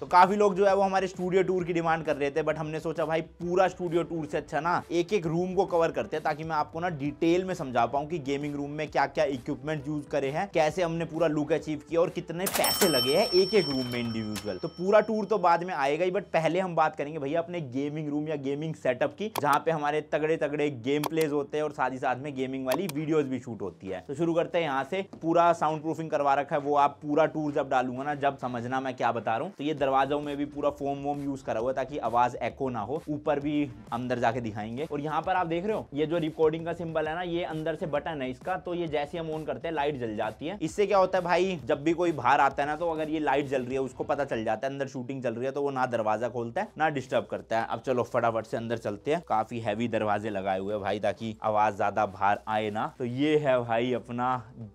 तो काफ़ी लोग जो है वो हमारे स्टूडियो टूर की डिमांड कर रहे थे बट हमने सोचा भाई पूरा स्टूडियो टूर से अच्छा ना एक एक रूम को कवर करते हैं ताकि मैं आपको ना डिटेल में समझा पाऊँ कि गेमिंग रूम में क्या क्या इक्विपमेंट यूज करे हैं कैसे हमने पूरा लुक अचीव किया और कितने पैसे लगे हैं एक एक रूम में इंडिविजुअल तो पूरा टूर तो बाद में आएगा ही बट पहले हम बात करेंगे भैया अपने गेमिंग रूम या गेमिंग सेटअप की जहाँ पे हमारे तगड़े तगड़े गेम प्लेज होते हैं और साथ ही साथ में गेमिंग वाली वीडियोज भी शूट होती है तो शुरू करते हैं यहाँ से पूरा साउंड प्रूफिंग करवा रखा है वो आप पूरा टूर जब डालूंगा ना जब समझना मैं क्या बता रहा हूँ तो ये दरवाजों में भी पूरा फोम वोम यूज करा हुआ ताकि आवाज एको ना हो ऊपर भी अंदर जाके दिखाएंगे और यहाँ पर आप देख रहे हो ये जो रिकॉर्डिंग का सिंबल है ना ये अंदर से बटन है इसका तो ये जैसे हम ऑन करते हैं लाइट जल जाती है इससे क्या होता है भाई जब भी कोई बाहर आता है ना तो अगर ये लाइट जल रही है उसको पता चल जाता है अंदर शूटिंग चल रही है तो वो ना दरवाजा खोलता है ना डिस्टर्ब करता है अब चलो फटाफट से अंदर चलते हैं काफी हैवी दरवाजे लगाए हुए भाई ताकि आवाज ज्यादा बाहर आए ना तो ये है भाई अपना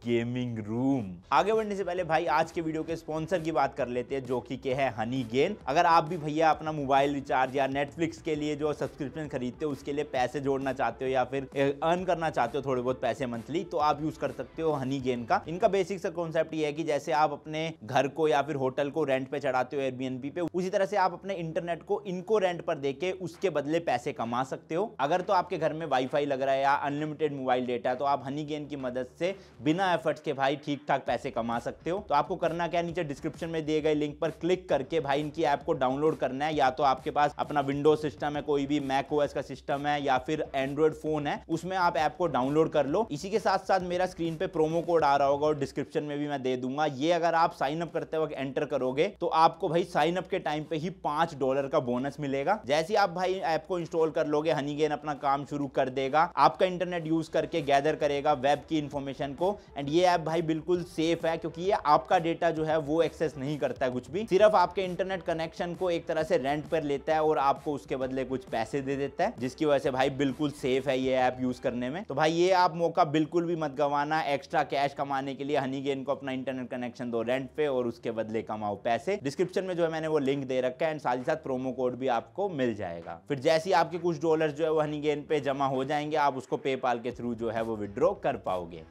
गेमिंग रूम आगे बढ़ने से पहले भाई आज के वीडियो के स्पॉन्सर की बात कर लेते हैं जो की है मनी गेन अगर आप भी भैया अपना मोबाइल रिचार्ज या नेटफ्लिक्स के लिए जो सब्सक्रिप्शन खरीदते हो उसके लिए पैसे जोड़ना चाहते हो या फिर अर्न करना चाहते हो थोड़े बहुत पैसे मंथली तो आप यूज कर सकते हो हनी गेन का इनका बेसिक सा कॉन्सेप्ट है कि जैसे आप अपने घर को या फिर होटल को रेंट पे चढ़ाते हो एयरबीएनबी पे उसी तरह से आप अपने इंटरनेट को इनको रेंट पर देके उसके बदले पैसे कमा सकते हो अगर तो आपके घर में वाईफाई लग रहा है या अनलिमिटेड मोबाइल डेटा है तो आप हनी गेन की मदद से बिना एफर्ट्स के भाई ठीक ठाक पैसे कमा सकते हो तो आपको करना क्या नीचे डिस्क्रिप्शन में दिए गए लिंक पर क्लिक करके कि भाई इनकी ऐप को डाउनलोड करना है या तो आपके पास अपना विंडो सिस्टम है कोई भी मैक ओएस का सिस्टम है या फिर एंड्रॉइड फोन है उसमें आप ऐप को डाउनलोड कर लो इसी के साथ साथ मेरा स्क्रीन पे प्रोमो कोड आ रहा होगा और डिस्क्रिप्शन में भी मैं दे दूंगा ये अगर आप साइन अप करते वक्त एंटर करोगे तो आपको भाई साइन अप के टाइम पे ही पांच डॉलर का बोनस मिलेगा जैसे आप भाई ऐप को इंस्टॉल कर लोगे हनीगेन अपना काम शुरू कर देगा आपका इंटरनेट यूज करके गैदर करेगा वेब की इंफॉर्मेशन को एंड ये ऐप भाई बिल्कुल सेफ है क्योंकि ये आपका डेटा जो है वो एक्सेस नहीं करता है कुछ भी सिर्फ आपके इंटरनेट कनेक्शन को एक तरह से रेंट पर लेता है और आपको उसके बदले कुछ पैसे दे देता है जिसकी वजह से भाई बिल्कुल सेफ है ये ऐप यूज करने में तो भाई ये आप मौका बिल्कुल भी मत गवाना एक्स्ट्रा कैश कमाने के लिए हनी गेन को अपना इंटरनेट कनेक्शन दो रेंट पे और उसके बदले कमाओ पैसे डिस्क्रिप्शन में जो है मैंने वो लिंक दे रखा है एंड साथ ही साथ प्रोमो कोड भी आपको मिल जाएगा फिर जैसे ही आपके कुछ डॉलर जो है वो हनी गेन पे जमा हो जाएंगे आप उसको पेपाल के थ्रू जो है वो विड्रॉ कर पाओगे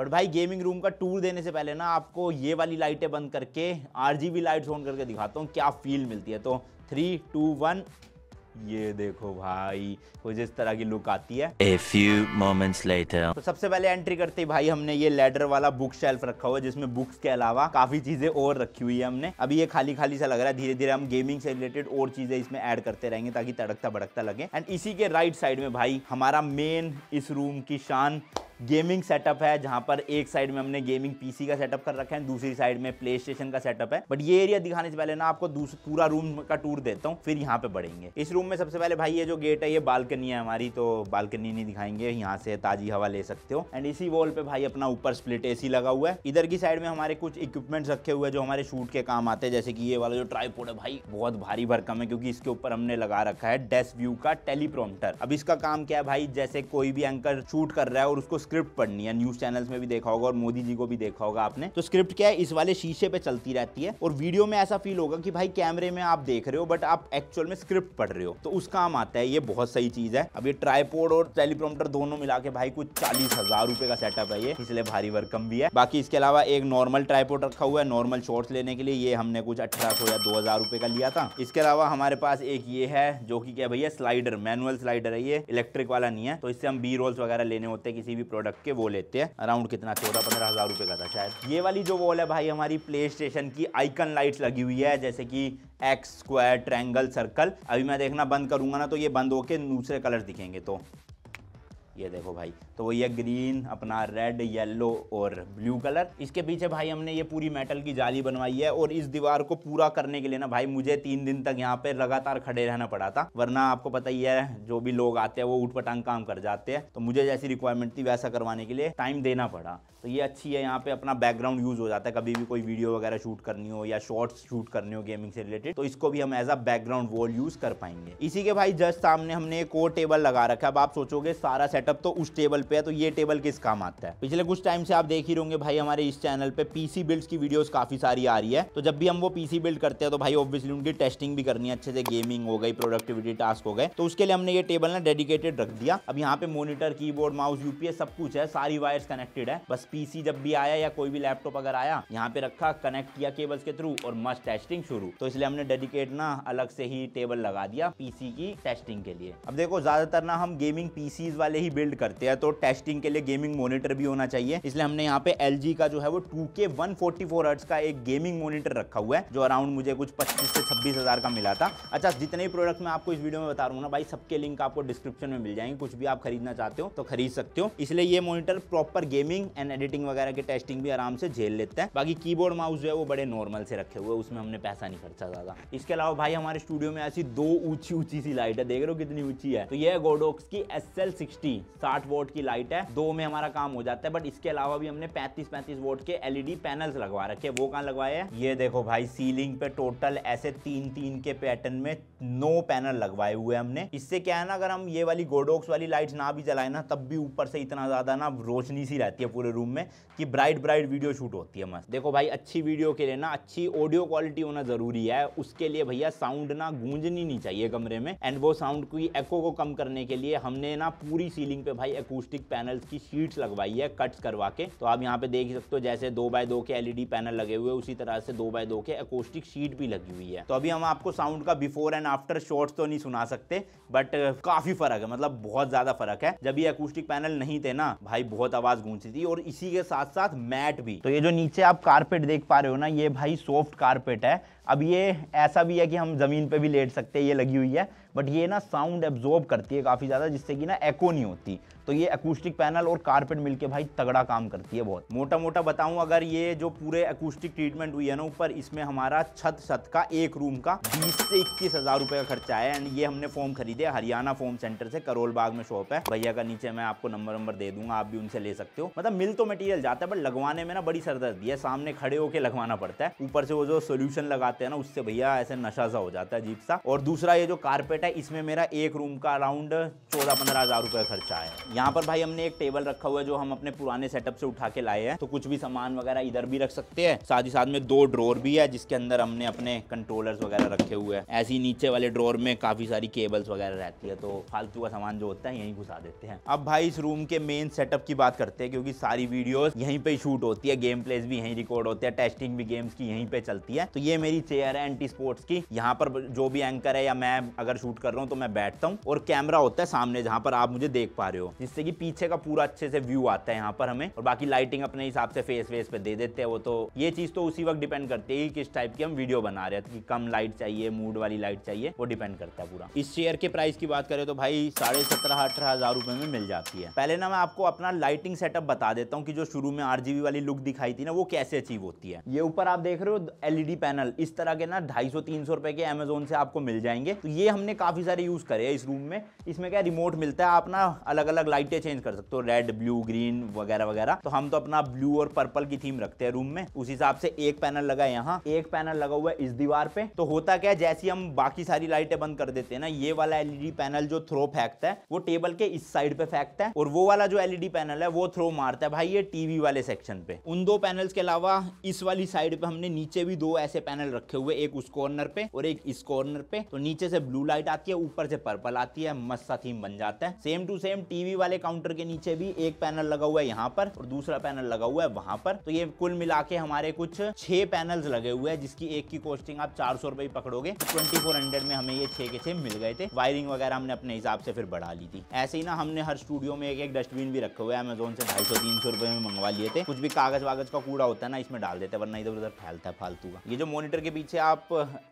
बट भाई गेमिंग रूम का टूर देने से पहले ना आपको ये वाली लाइटें बंद करके आर लाइट्स ऑन करके दिखाता हूँ क्या फील मिलती है तो थ्री टू वन ये देखो भाई कुछ इस तरह की लुक आती है A few moments later. तो सबसे पहले एंट्री करते ही भाई हमने ये लेडर वाला बुक शेल्फ रखा हुआ जिसमें बुक्स के अलावा काफी चीजें और रखी हुई है हमने अभी ये खाली खाली सा लग रहा है धीरे धीरे हम गेमिंग से रिलेटेड और चीजें इसमें ऐड करते रहेंगे ताकि तड़कता भड़कता लगे एंड इसी के राइट साइड में भाई हमारा मेन इस रूम की शान गेमिंग सेटअप है जहाँ पर एक साइड में हमने गेमिंग पीसी का सेटअप कर रखा है दूसरी साइड में प्ले स्टेशन का सेटअप है बट ये एरिया दिखाने से पहले ना आपको पूरा रूम का टूर देता हूँ फिर यहाँ पे बढ़ेंगे इस रूम में सबसे पहले भाई ये जो गेट है ये बालकनी है हमारी तो बालकनी नहीं दिखाएंगे यहाँ से ताजी हवा ले सकते हो एंड इसी वॉल पे भाई अपना ऊपर स्प्लिट ए लगा हुआ है इधर की साइड में हमारे कुछ इक्विपमेंट रखे हुए जो हमारे शूट के काम आते हैं जैसे की ये वाला जो ट्राईपोर्ड है भाई बहुत भारी भरकम है क्योंकि इसके ऊपर हमने लगा रखा है डेस्क व्यू का टेलीप्रोमटर अब इसका काम क्या है भाई जैसे कोई भी एंकर शूट कर रहा है और उसको स्क्रिप्ट पढ़नी है न्यूज चैनल्स में भी देखा होगा और मोदी जी को भी देखा होगा आपने तो स्क्रिप्ट क्या है इस वाले शीशे पे चलती रहती है और वीडियो में ऐसा फील होगा कि भाई कैमरे में आप देख रहे हो बट आप एक्चुअल में स्क्रिप्ट पढ़ रहे हो तो उस काम आता है ये बहुत सही चीज है अब ये ट्राईपोर्ड और टेलीप्रोमटर दोनों मिला के भाई कुछ चालीस हजार रुपए का सेटअप है ये इसलिए भारी वर्कम भी है बाकी इसके अलावा एक नॉर्मल ट्राईपोर्ड रखा हुआ है नॉर्मल शॉर्ट्स लेने के लिए ये हमने कुछ अठारह या दो हजार रुपए का लिया था इसके अलावा हमारे पास एक ये है जो की क्या भैया स्लाइडर मैनुअल स्लाइडर है ये इलेक्ट्रिक वाला नहीं है तो इससे हम बी रोल्स वगैरह लेने होते हैं किसी भी प्रोडक्ट प्रोडक्ट के वो लेते हैं अराउंड कितना चौदह पंद्रह हज़ार रुपए का था शायद ये वाली जो वॉल है भाई हमारी प्ले स्टेशन की आइकन लाइट लगी हुई है जैसे कि एक्स स्क्वायर ट्रैंगल सर्कल अभी मैं देखना बंद करूंगा ना तो ये बंद होके दूसरे कलर दिखेंगे तो ये देखो भाई तो वो ये ग्रीन अपना रेड येलो और ब्लू कलर इसके पीछे भाई हमने ये पूरी मेटल की जाली बनवाई है और इस दीवार को पूरा करने के लिए ना भाई मुझे तीन दिन तक यहाँ पे लगातार खड़े रहना पड़ा था वरना आपको पता ही है जो भी लोग आते हैं वो उठ पटांग काम कर जाते हैं तो मुझे जैसी रिक्वायरमेंट थी वैसा करवाने के लिए टाइम देना पड़ा तो ये अच्छी है यहाँ पे अपना बैकग्राउंड यूज हो जाता है कभी भी कोई वीडियो वगैरह शूट करनी हो या शॉर्ट्स शूट करनी हो गेमिंग से रिलेटेड तो इसको भी हम as a background wall use कर पाएंगे इसी के भाई जस्ट सामने हमने एक और टेबल लगा रखा है अब आप सोचोगे सारा सेटअप सेटअप तो उस टेबल पे है तो ये टेबल किस काम आता है पिछले कुछ टाइम से आप देख ही रहोगे भाई हमारे इस चैनल पे पीसी बिल्ड्स की वीडियोस काफी सारी आ रही है तो जब भी हम वो पीसी बिल्ड करते हैं तो भाई ऑब्वियसली उनकी टेस्टिंग भी करनी है अच्छे से गेमिंग हो गई प्रोडक्टिविटी टास्क हो गए तो उसके लिए हमने ये टेबल ना डेडिकेटेड रख दिया अब यहाँ पे मोनिटर की माउस यूपीएस सब कुछ है सारी वायर्स कनेक्टेड है बस पीसी जब भी आया या कोई भी लैपटॉप अगर आया यहाँ पे रखा कनेक्ट किया केबल्स के थ्रू और मस्ट टेस्टिंग शुरू तो इसलिए हमने डेडिकेट ना अलग से ही टेबल लगा दिया पीसी की टेस्टिंग के लिए अब देखो ज्यादातर ना हम गेमिंग पीसी वाले ही ही बिल्ड करते हैं तो टेस्टिंग के लिए गेमिंग मोनिटर भी होना चाहिए इसलिए हमने यहाँ पे एल का जो है वो टू के का एक गेमिंग मोनिटर रखा हुआ है जो अराउंड मुझे कुछ पच्चीस से छब्बीस का मिला था अच्छा जितने भी प्रोडक्ट मैं आपको इस वीडियो में बता रहा हूँ ना भाई सबके लिंक आपको डिस्क्रिप्शन में मिल जाएंगे कुछ भी आप खरीदना चाहते हो तो खरीद सकते हो इसलिए ये monitor proper gaming and editing वगैरह के टेस्टिंग भी आराम से झेल लेते हैं बाकी कीबोर्ड माउस जो है वो बड़े नॉर्मल से रखे हुए उसमें हमने पैसा नहीं खर्चा ज्यादा इसके अलावा भाई हमारे स्टूडियो में ऐसी दो ऊंची ऊंची सी लाइट है देख रहे हो कितनी ऊंची है तो ये गोडोक्स की एस एल सिक्सटी नहीं साठ वोट की लाइट है दो में हमारा काम हो जाता है बट इसके अलावा भी हमने पैंतीस पैंतीस वोट के एलईडी पैनल e लगवा रखे वो कहा लगवाए हैं ये देखो भाई सीलिंग पे टोटल ऐसे तीन तीन के पैटर्न में नो पैनल लगवाए हुए हमने इससे क्या है ना अगर हम ये वाली गोडोक्स वाली लाइट ना भी जलाए ना तब भी ऊपर से इतना ज्यादा ना रोशनी सी रहती है पूरे रूम में कि ब्राइट ब्राइट वीडियो शूट होती है मस्त देखो भाई अच्छी वीडियो के लिए ना अच्छी ऑडियो क्वालिटी होना जरूरी है उसके लिए भैया साउंड ना गूंजनी नहीं चाहिए कमरे में एंड वो साउंड की एको को कम करने के लिए हमने ना पूरी सीलिंग सीलिंग पे भाई एकूस्टिक पैनल्स की शीट्स लगवाई है कट्स करवा के तो आप यहाँ पे देख सकते हो जैसे दो बाय दो के एलईडी पैनल लगे हुए उसी तरह से दो बाय दो के एकूस्टिक शीट भी लगी हुई है तो अभी हम आपको साउंड का बिफोर एंड आफ्टर शॉर्ट्स तो नहीं सुना सकते बट काफी फर्क है मतलब बहुत ज्यादा फर्क है जब ये एकूस्टिक पैनल नहीं थे ना भाई बहुत आवाज गूंजती थी और इसी के साथ साथ मैट भी तो ये जो नीचे आप कारपेट देख पा रहे हो ना ये भाई सॉफ्ट कारपेट है अब ये ऐसा भी है कि हम जमीन पे भी लेट सकते हैं ये लगी हुई है बट ये ना साउंड एब्जॉर्ब करती है काफ़ी ज़्यादा जिससे कि ना एको नहीं होती तो ये एकूस्टिक पैनल और कारपेट मिलके भाई तगड़ा काम करती है बहुत मोटा मोटा बताऊं अगर ये जो पूरे एकूस्टिक ट्रीटमेंट हुई है ना ऊपर इसमें हमारा छत छत का एक रूम का बीस से इक्कीस हज़ार रुपए का खर्चा है एंड ये हमने फॉर्म खरीदे हरियाणा फॉर्म सेंटर से करोल बाग में शॉप है भैया का नीचे मैं आपको नंबर नंबर दे दूंगा आप भी उनसे ले सकते हो मतलब मिल तो मेटीरियल जाता है बट लगवाने में ना बड़ी सरदर्दी है सामने खड़े होकर लगवाना पड़ता है ऊपर से वो जो सोल्यूशन लगाते हैं ना उससे भैया ऐसे नशा सा हो जाता है जीप सा और दूसरा ये जो कारपेट बजट है इसमें मेरा एक रूम का अराउंड चौदह पंद्रह हज़ार रुपये खर्चा है यहाँ पर भाई हमने एक टेबल रखा हुआ है जो हम अपने पुराने सेटअप से उठा के लाए हैं तो कुछ भी सामान वगैरह इधर भी रख सकते हैं साथ ही साथ में दो ड्रोर भी है जिसके अंदर हमने अपने कंट्रोलर्स वगैरह रखे हुए हैं ऐसी नीचे वाले ड्रोर में काफ़ी सारी केबल्स वगैरह रहती है तो फालतू का सामान जो होता है यही घुसा देते हैं अब भाई इस रूम के मेन सेटअप की बात करते हैं क्योंकि सारी वीडियो यहीं पर शूट होती है गेम प्लेस भी यहीं रिकॉर्ड होते हैं टेस्टिंग भी गेम्स की यहीं पर चलती है तो ये मेरी चेयर है एंटी स्पोर्ट्स की यहाँ पर जो भी एंकर है या मैं अगर शूट शूट कर रहा हूँ तो मैं बैठता हूँ और कैमरा होता है सामने जहाँ पर आप मुझे देख पा रहे हो जिससे कि पीछे का पूरा अच्छे से व्यू आता है यहाँ पर हमें और बाकी लाइटिंग अपने हिसाब से फेस वेस पे दे देते हैं वो तो ये चीज़ तो उसी वक्त डिपेंड करती है कि किस टाइप की हम वीडियो बना रहे हैं कि कम लाइट चाहिए मूड वाली लाइट चाहिए वो डिपेंड करता है पूरा इस चेयर के प्राइस की बात करें तो भाई साढ़े सत्रह अठारह हजार रुपए में मिल जाती है पहले ना मैं आपको अपना लाइटिंग सेटअप बता देता हूँ कि जो शुरू में आर वाली लुक दिखाई थी ना वो कैसे अचीव होती है ये ऊपर आप देख रहे हो एलईडी पैनल इस तरह के ना ढाई सौ तीन सौ रुपए के अमेजोन से आपको मिल जाएंगे तो ये हमने काफ़ी सारे यूज़ करे इस रूम में इसमें क्या रिमोट मिलता है आप ना अलग अलग लाइटें चेंज कर सकते हो रेड ब्लू ग्रीन वगैरह वगैरह तो हम तो अपना ब्लू और पर्पल की थीम रखते हैं रूम में उस हिसाब से एक पैनल लगा है यहाँ एक पैनल लगा हुआ है इस दीवार पे तो होता क्या जैसी हम बाकी सारी लाइटें बंद कर देते हैं ना ये वाला एलईडी पैनल जो थ्रो फेंकता है वो टेबल के इस साइड पे फेंकता है और वो वाला जो एलईडी पैनल है वो थ्रो मारता है भाई ये टीवी वाले सेक्शन पे उन दो पैनल के अलावा इस वाली साइड पे हमने नीचे भी दो ऐसे पैनल रखे हुए एक उस कॉर्नर पे और एक इस कॉर्नर पे तो नीचे से ब्लू लाइट आती है ऊपर से पर्पल आती है मस्त सा थीम बन जाता है सेम टू सेम टीवी वाले काउंटर के नीचे भी एक पैनल लगा हुआ है यहाँ पर और दूसरा पैनल लगा हुआ है वहां पर तो ये कुल मिला के हमारे कुछ छह पैनल लगे हुए हैं जिसकी एक की कॉस्टिंग आप चार सौ रुपए पकड़ोगे ट्वेंटी फोर हंड्रेड में हमें ये छह के छह मिल गए थे वायरिंग वगैरह हमने अपने हिसाब से फिर बढ़ा ली थी ऐसे ही ना हमने हर स्टूडियो में एक एक डस्टबिन भी रखे हुए हैं अमेजोन से ढाई सौ तीन सौ रुपए में मंगवा लिए थे कुछ भी कागज वागज का कूड़ा होता है ना इसमें डाल देते हैं वरना इधर उधर फैलता है फालतू का ये जो मोनिटर के पीछे आप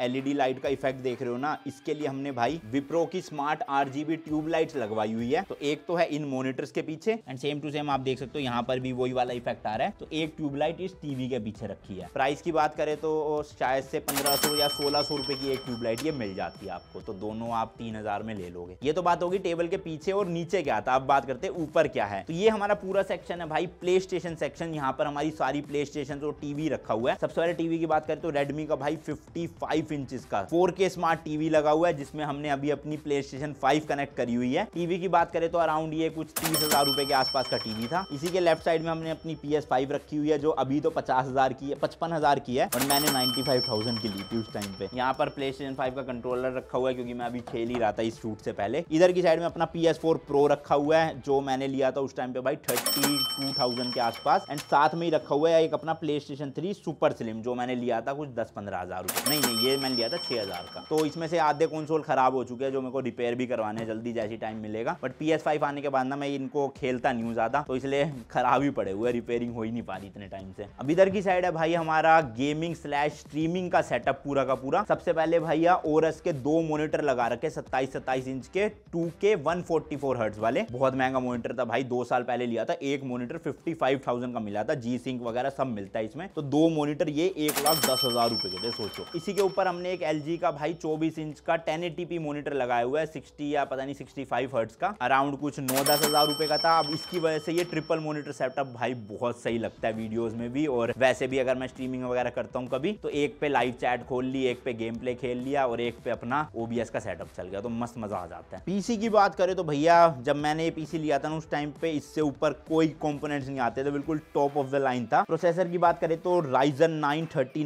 एलईडी लाइट का इफेक्ट देख रहे हो ना इसके लिए हमने भाई भाई विप्रो की स्मार्ट आरजीबी ट्यूबलाइट लगवाई हुई है तो एक तो है इन मोनिटर्स के पीछे एंड सेम टू सेम आप देख सकते हो यहाँ पर भी वही वाला इफेक्ट आ रहा है तो एक ट्यूबलाइट इस टीवी के पीछे रखी है प्राइस की बात करें तो शायद से पंद्रह या सोलह सौ की एक ट्यूबलाइट ये मिल जाती है आपको तो दोनों आप तीन में ले लोगे ये तो बात होगी टेबल के पीछे और नीचे क्या था अब बात करते ऊपर क्या है तो ये हमारा पूरा सेक्शन है भाई प्ले स्टेशन सेक्शन यहाँ पर हमारी सारी प्ले स्टेशन और टीवी रखा हुआ है सबसे पहले टीवी की बात करें तो रेडमी का भाई फिफ्टी फाइव इंच का फोर स्मार्ट टीवी लगा हुआ है जिसमें हम हमने अभी अपनी प्ले स्टेशन फाइव कनेक्ट करी हुई है टीवी की बात करें तो अराउंड ये कुछ तीस हजार रुपए के आसपास का टीवी था इसी के लेफ्ट साइड में हमने अपनी पी एस फाइव रखी हुई है जो अभी तो पचास हजार की है पचपन हजार की है और मैंने नाइनटी फाइव थाउजेंड की ली थी उस टाइम पे यहाँ पर प्ले स्टेशन फाइव का कंट्रोलर रखा हुआ है क्योंकि मैं अभी खेल ही रहा था इस शूट से पहले इधर की साइड में अपना पी एस फोर प्रो रखा हुआ है जो मैंने लिया था उस टाइम पे भाई थर्टी टू थाउजेंड के आसपास एंड साथ में ही रखा हुआ है एक अपना PlayStation three super slim जो मैंने लिया था कुछ दस पंद्रह हजार रुपए नहीं नहीं ये मैंने लिया था छह हजार का तो इसमें से आधे कंसोल खराब ख़राब हो चुके हैं जो मेरे को रिपेयर भी करवाने हैं जल्दी जैसी टाइम मिलेगा बट पी एस फाइव आने के बाद ना मैं इनको खेलता नहीं हूँ ज़्यादा तो इसलिए ख़राब ही पड़े हुए रिपेयरिंग हो ही नहीं पा रही इतने टाइम से अब इधर की साइड है भाई हमारा गेमिंग स्लैश स्ट्रीमिंग का सेटअप पूरा का पूरा सबसे पहले भैया ओरस के दो मोनिटर लगा रखे सत्ताईस सत्ताईस इंच के टू के वन फोर्टी फोर हर्ट्स वाले बहुत महंगा मोनिटर था भाई दो साल पहले लिया था एक मोनिटर फिफ्टी फाइव थाउजेंड का मिला था जी सिंक वगैरह सब मिलता है इसमें तो दो मोनिटर ये एक लाख दस हजार रुपए के थे सोचो इसी के ऊपर हमने एक एल का भाई चौबीस इंच का टेन पी मोनीटर लगाया हुआ है सिक्सटी या पता नहीं सिक्सटी फाइव हर्ट्स का अराउंड कुछ नौ दस हजार रुपए का था अब इसकी वजह से ये ट्रिपल मोनीटर सेटअप भाई बहुत सही लगता है वीडियोज में भी और वैसे भी अगर मैं स्ट्रीमिंग वगैरह करता हूँ कभी तो एक पे लाइव चैट खोल ली एक पे गेम प्ले खेल लिया और एक पे अपना ओबीएस का सेटअप चल गया तो मस्त मजा आ जाता है पीसी की बात करें तो भैया जब मैंने ये पीसी लिया था ना उस टाइम पे इससे ऊपर कोई कॉम्पोनेट नहीं आते थे बिल्कुल टॉप ऑफ द लाइन था प्रोसेसर की बात करें तो राइजन नाइन थर्टी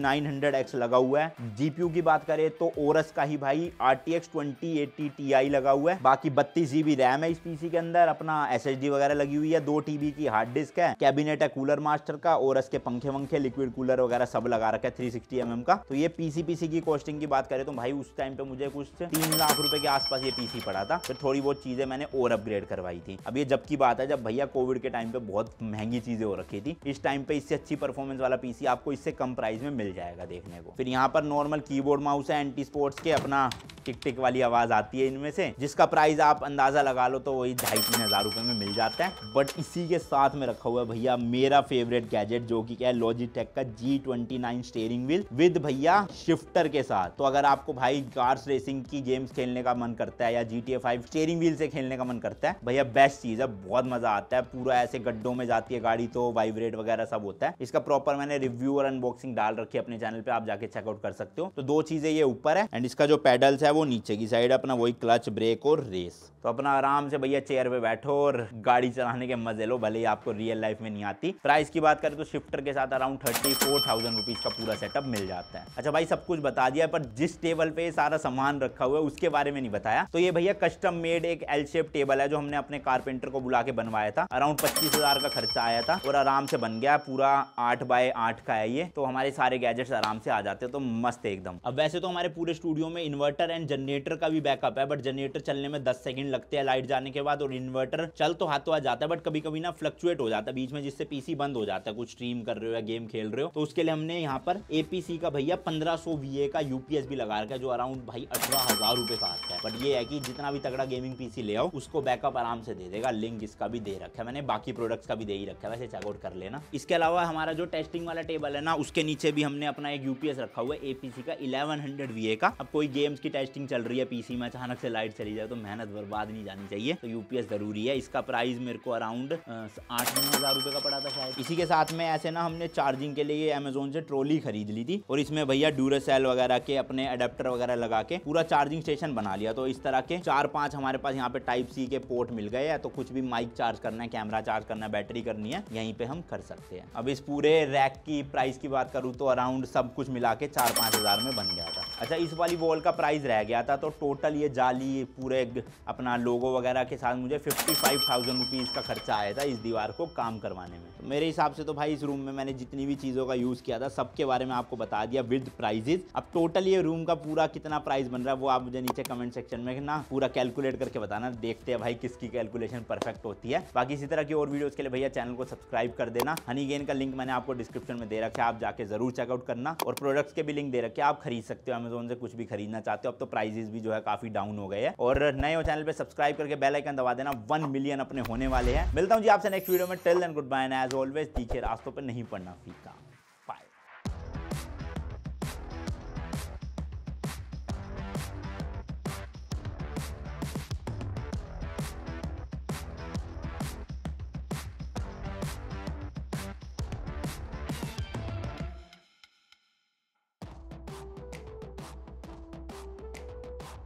लगा हुआ है जीपीयू की बात करें तो ओरस का ही भाई R twenty eighty T I लगा हुआ है बाकी बत्तीस जीबी रैम है इस पीसी के अंदर अपना एस वगैरह लगी हुई है दो टीबी की हार्ड डिस्क है कैबिनेट है कूलर मास्टर का और इसके पंखे वंखे लिक्विड कूलर वगैरह सब लगा रखा है थ्री सिक्सटी का तो ये पीसी पीसी की कॉस्टिंग की बात करें तो भाई उस टाइम पे मुझे कुछ तीन लाख रुपए के आसपास ये पीसी पड़ा था फिर थोड़ी बहुत चीजें मैंने और अपग्रेड करवाई थी अब ये जबकि बात है जब भैया कोविड के टाइम पे बहुत महंगी चीजें हो रखी थी इस टाइम पे इससे अच्छी परफॉर्मेंस वाला पीसी आपको इससे कम प्राइस में मिल जाएगा देखने को फिर यहाँ पर नॉर्मल कीबोर्ड माउस है एंटी स्पोर्ट्स के अपना टिक टिक वाली आवाज आती है इनमें से जिसका प्राइस आप अंदाजा लगा लो तो वही ढाई तीन हजार रुपए में मिल जाता है बट इसी के साथ में रखा हुआ भैया मेरा फेवरेट गैजेट जो कि क्या है लॉजिटेक का G twenty nine steering wheel with भैया शिफ्टर के साथ तो अगर आपको भाई कार्स रेसिंग की गेम्स खेलने का मन करता है या G T five steering wheel से खेलने का मन करता है भैया बेस्ट चीज है बहुत मजा आता है पूरा ऐसे गड्ढों में जाती है गाड़ी तो वाइब्रेट वगैरह सब होता है इसका प्रॉपर मैंने रिव्यू और अनबॉक्सिंग डाल रखी है अपने चैनल पे आप जाके चेकआउट कर सकते हो तो दो चीजें ये ऊपर है एंड इसका जो पेडल्स है वो नीचे पीछे की साइड अपना वही क्लच ब्रेक और रेस तो अपना आराम से भैया चेयर पे बैठो और गाड़ी चलाने के मजे लो भले ही आपको रियल लाइफ में नहीं आती प्राइस की बात करें तो शिफ्टर के साथ around thirty four thousand rupees का पूरा सेटअप मिल जाता है अच्छा भाई सब कुछ बता दिया पर जिस टेबल पे सारा सामान रखा हुआ है उसके बारे में नहीं बताया तो ये भैया कस्टम मेड एक एल शेप टेबल है जो हमने अपने कारपेंटर को बुला के बनवाया था अराउंड पच्चीस का खर्चा आया था और आराम से बन गया पूरा आठ बाय आठ का है ये तो हमारे सारे गैजेट्स आराम से आ जाते हैं तो मस्त एकदम अब वैसे तो हमारे पूरे स्टूडियो में इन्वर्टर एंड जनरेटर जनरेटर का भी बैकअप है बट जनरेटर चलने में दस सेकंड लगते हैं लाइट जाने के बाद और इन्वर्टर चल तो हाथों आ जाता है बट कभी कभी ना फ्लक्चुएट हो जाता है बीच में जिससे पीसी बंद हो जाता है कुछ स्ट्रीम कर रहे हो या गेम खेल रहे हो तो उसके लिए हमने यहाँ पर एपीसी का भैया पंद्रह वीए का यूपीएस भी लगा रखा है जो अराउंड भाई अठारह हजार रुपए का आता है बट ये है कि जितना भी तगड़ा गेमिंग पीसी ले आओ उसको बैकअप आराम से दे देगा लिंक इसका भी दे रखा है मैंने बाकी प्रोडक्ट्स का भी दे ही रखा है वैसे चेकआउट कर लेना इसके अलावा हमारा जो टेस्टिंग वाला टेबल है ना उसके नीचे भी हमने अपना एक यूपीएस रखा हुआ है एपीसी का इलेवन हंड्रेड का अब कोई गेम्स की टेस्टिंग चल रही रही है पीसी में अचानक से लाइट चली जाए तो मेहनत बर्बाद नहीं जानी चाहिए तो यूपीएस जरूरी है इसका प्राइस मेरे को अराउंड आठ नौ हज़ार रुपए का पड़ा था शायद इसी के साथ में ऐसे ना हमने चार्जिंग के लिए अमेजोन से ट्रोली खरीद ली थी और इसमें भैया ड्यूरासेल वगैरह के अपने अडेप्टर वगैरह लगा के पूरा चार्जिंग स्टेशन बना लिया तो इस तरह के चार पांच हमारे पास यहाँ पे टाइप सी के पोर्ट मिल गए हैं तो कुछ भी माइक चार्ज करना है कैमरा चार्ज करना है बैटरी करनी है यहीं पे हम कर सकते हैं अब इस पूरे रैक की प्राइस की बात करूँ तो अराउंड सब कुछ मिला के चार पाँच हज़ार में बन गया था अच्छा इस वाली वॉल का प्राइस रह गया था तो टोटल ये जाली पूरे अपना लोगो वगैरह के साथ मुझे फिफ्टी फाइव थाउजेंड रुपीज़ का खर्चा आया था इस दीवार को काम करवाने में तो मेरे हिसाब से तो भाई इस रूम में मैंने जितनी भी चीज़ों का यूज़ किया था सबके बारे में आपको बता दिया विद प्राइजेज अब टोटल ये रूम का पूरा कितना प्राइस बन रहा है वो आप मुझे नीचे कमेंट सेक्शन में ना पूरा कैलकुलेट करके बताना देखते हैं भाई किसकी कैलकुलेशन परफेक्ट होती है बाकी इसी तरह की और वीडियोज़ के लिए भैया चैनल को सब्सक्राइब कर देना हनी गेन का लिंक मैंने आपको डिस्क्रिप्शन में दे रखा है आप जाके जरूर चेकआउट करना और प्रोडक्ट्स के भी लिंक दे रखे आप खरीद सकते हो अमेजोन से कुछ भी खरीदना चाहते हो अब तो प्राइजेस भी जो है काफी डाउन हो गए हैं और नए हो चैनल पर सब्सक्राइब करके बेलाइकन दबा देना वन मिलियन अपने होने वाले हैं मिलता हूँ जी आपसे नेक्स्ट वीडियो में टेल एंड गुड बाय एज ऑलवेज तीखे रास्तों पर नहीं पढ़ना फीका